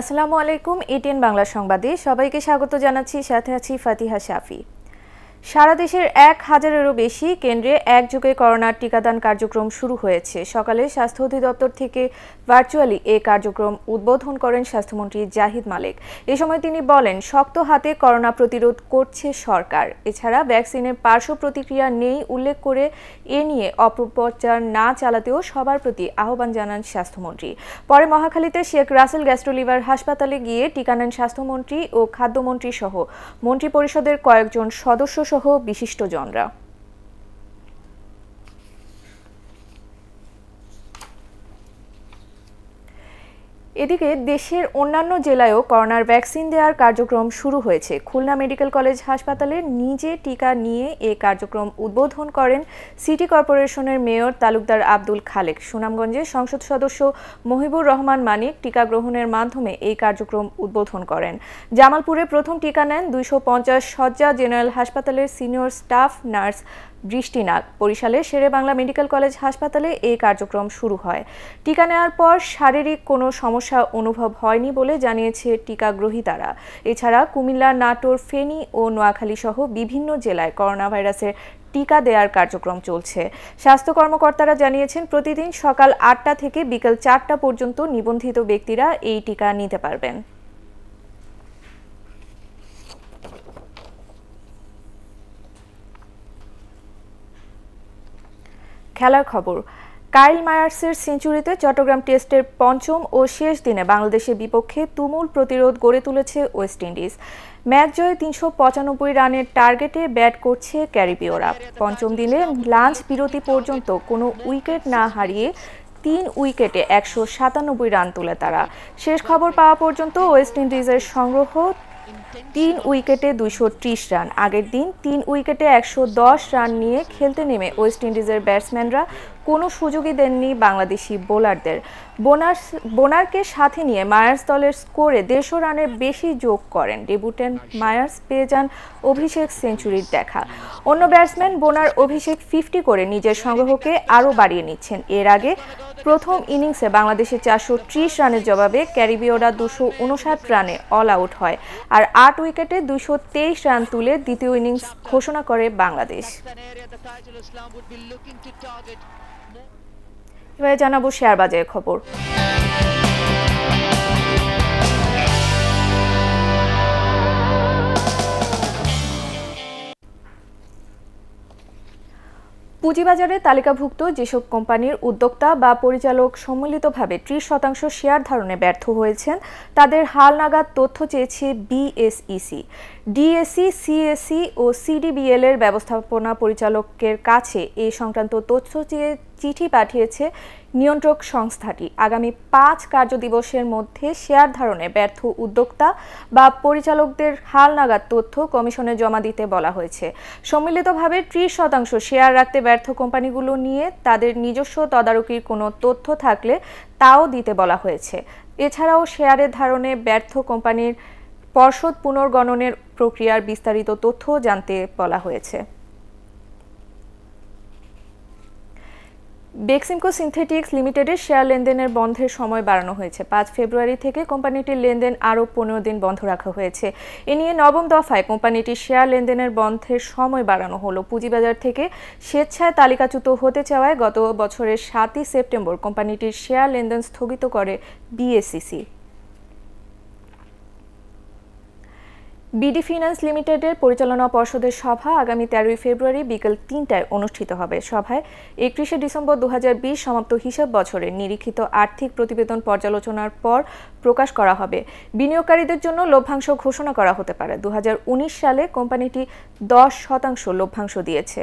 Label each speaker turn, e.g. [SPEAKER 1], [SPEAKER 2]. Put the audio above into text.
[SPEAKER 1] আসসালামু আলাইকুম এটিএন বাংলা সংবাদে সবাইকে স্বাগত জানাচ্ছি সাথে আছি ফাতিহা শাফি সারা দেশের এক হাজারেরও বেশি কেন্দ্রে একযোগে করোনার টিকাদান কার্যক্রম শুরু হয়েছে সকালে স্বাস্থ্য অধিদপ্তর থেকে ভার্চুয়ালি এ কার্যক্রম উদ্বোধন করেন স্বাস্থ্যমন্ত্রী জাহিদ মালিক এ সময় তিনি বলেন শক্ত হাতে করোনা প্রতিরোধ করছে সরকার এছাড়া ভ্যাকসিনের পার্শ্ব প্রতিক্রিয়া নেই উল্লেখ করে এ নিয়ে অপপ্রচার না চালাতেও সবার প্রতি আহ্বান জানান স্বাস্থ্যমন্ত্রী পরে মহাখালীতে শেখ রাসেল গ্যাস্ট্রোলিভার হাসপাতালে গিয়ে টিকা নেন স্বাস্থ্যমন্ত্রী ও খাদ্যমন্ত্রী সহ মন্ত্রিপরিষদের কয়েকজন সদস্য সহ বিশিষ্টজনরা এদিকে দেশের অন্যান্য জেলায়ও করোনার ভ্যাকসিন দেওয়ার কার্যক্রম শুরু হয়েছে খুলনা মেডিকেল কলেজ হাসপাতালে নিজে টিকা নিয়ে এ কার্যক্রম উদ্বোধন করেন সিটি কর্পোরেশনের মেয়র তালুকদার আব্দুল খালেক সুনামগঞ্জে সংসদ সদস্য মহিবুর রহমান মানিক টিকা গ্রহণের মাধ্যমে এই কার্যক্রম উদ্বোধন করেন জামালপুরে প্রথম টিকা নেন দুইশো পঞ্চাশ শয্যা জেনারেল হাসপাতালের সিনিয়র স্টাফ নার্স বৃষ্টি নাগ বরিশালে শেরে বাংলা মেডিকেল কলেজ হাসপাতালে এই কার্যক্রম শুরু হয় টিকা নেওয়ার পর শারীরিক কোনো সমস্যা সমস্যা অনুভব হয়নি বলে জানিয়েছে টিকাগ্রহীতারা এছাড়া কুমিল্লা নাটোর ফেনী ও নোয়াখালী সহ বিভিন্ন জেলায় করোনা ভাইরাসের টিকা দেওয়ার কার্যক্রম চলছে স্বাস্থ্য কর্মকর্তারা জানিয়েছেন প্রতিদিন সকাল আটটা থেকে বিকেল চারটা পর্যন্ত নিবন্ধিত ব্যক্তিরা এই টিকা নিতে পারবেন খেলার খবর কাইল মায়ার্সের সেঞ্চুরিতে চট্টগ্রাম টেস্টের পঞ্চম ও শেষ দিনে বাংলাদেশের বিপক্ষে তুমুল প্রতিরোধ গড়ে তুলেছে ওয়েস্ট ইন্ডিজ ম্যাচ জয়ে তিনশো পঁচানব্বই রানের টার্গেটে ব্যাট করছে ক্যারিবীয়রা পঞ্চম দিনে লাঞ্চ বিরতি পর্যন্ত কোনো উইকেট না হারিয়ে তিন উইকেটে একশো সাতানব্বই রান তুলে তারা শেষ খবর পাওয়া পর্যন্ত ওয়েস্ট ইন্ডিজের সংগ্রহ তিন উইকেটে দুইশো রান আগের দিন তিন উইকেটে একশো রান নিয়ে খেলতে নেমে ওয়েস্ট ইন্ডিজের ব্যাটসম্যানরা কোনো সুযোগই দেননি বাংলাদেশি বোলারদের বোনার্স বোনারকে সাথে নিয়ে মায়ার্স দলের স্কোরে দেড়শো রানের বেশি যোগ করেন ডেবুটেন্ট মায়ার্স পেয়ে যান অভিষেক সেঞ্চুরির দেখা অন্য ব্যাটসম্যান বোনার অভিষেক ফিফটি করে নিজের সংগ্রহকে আরও বাড়িয়ে নিচ্ছেন এর আগে প্রথম ইনিংসে বাংলাদেশে চারশো রানের জবাবে ক্যারিবীয়রা দুশো রানে অল আউট হয় আর আট উইকেটে দুশো রান তুলে দ্বিতীয় ইনিংস ঘোষণা করে বাংলাদেশ এবারে জানাবো শেয়ার বাজারের খবর পুঁজিবাজারে তালিকাভুক্ত যেসব কোম্পানির উদ্যোক্তা বা পরিচালক সম্মিলিতভাবে ত্রিশ শতাংশ শেয়ার ধারণে ব্যর্থ হয়েছেন তাদের হালনাগাদ তথ্য চেয়েছে BSEC DSE CSE e, e ও সিডিবিএল এর ব্যবস্থাপনা পরিচালকের কাছে এ সংক্রান্ত তথ্য চেয়ে চিঠি পাঠিয়েছে নিয়ন্ত্রক সংস্থাটি আগামী পাঁচ কার্যদিবসের মধ্যে শেয়ার ধারণে ব্যর্থ উদ্যোক্তা বা পরিচালকদের হালনাগাদ তথ্য কমিশনে জমা দিতে বলা হয়েছে সম্মিলিতভাবে ত্রিশ শতাংশ শেয়ার রাখতে ব্যর্থ কোম্পানিগুলো নিয়ে তাদের নিজস্ব তদারকির কোনো তথ্য থাকলে তাও দিতে বলা হয়েছে এছাড়াও শেয়ারের ধারণে ব্যর্থ কোম্পানির পর্ষদ পুনর্গণনের প্রক্রিয়ার বিস্তারিত তথ্য জানতে বলা হয়েছে বেক্সিমকো সিনথেটিক্স লিমিটেডের শেয়ার লেনদেনের বন্ধের সময় বাড়ানো হয়েছে পাঁচ ফেব্রুয়ারি থেকে কোম্পানিটির লেনদেন আরও পনেরো দিন বন্ধ রাখা হয়েছে এ নিয়ে নবম দফায় কোম্পানিটির শেয়ার লেনদেনের বন্ধের সময় বাড়ানো হলো পুঁজিবাজার থেকে স্বেচ্ছায় তালিকাচ্যুত হতে চাওয়ায় গত বছরের সাতই সেপ্টেম্বর কোম্পানিটির শেয়ার লেনদেন স্থগিত করে বিএসিসি বিডি ফিন্যান্স লিমিটেডের পরিচালনা পর্ষদের সভা আগামী তেরোই ফেব্রুয়ারি বিকেল তিনটায় অনুষ্ঠিত হবে সভায় একত্রিশে ডিসেম্বর দু সমাপ্ত হিসাব বছরের নিরীক্ষিত আর্থিক প্রতিবেদন পর্যালোচনার পর প্রকাশ করা হবে বিনিয়োগকারীদের জন্য লভ্যাংশ ঘোষণা করা হতে পারে দু সালে কোম্পানিটি দশ শতাংশ লভ্যাংশ দিয়েছে